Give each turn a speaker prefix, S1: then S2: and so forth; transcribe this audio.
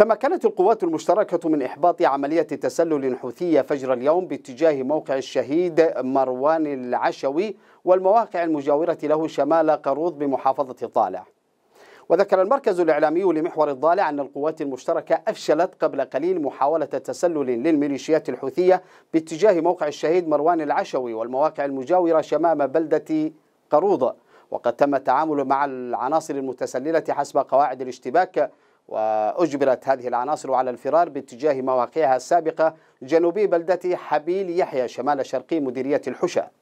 S1: تمكنت القوات المشتركة من إحباط عملية تسلل حوثية فجر اليوم باتجاه موقع الشهيد مروان العشوي والمواقع المجاورة له شمال قروض بمحافظة طالع وذكر المركز الإعلامي لمحور الضالع أن القوات المشتركة أفشلت قبل قليل محاولة تسلل للميليشيات الحوثية باتجاه موقع الشهيد مروان العشوي والمواقع المجاورة شمام بلدة قروض وقد تم التعامل مع العناصر المتسللة حسب قواعد الاشتباك وأجبرت هذه العناصر على الفرار باتجاه مواقعها السابقة جنوبي بلدة حبيل يحيى شمال شرقي مديرية الحشا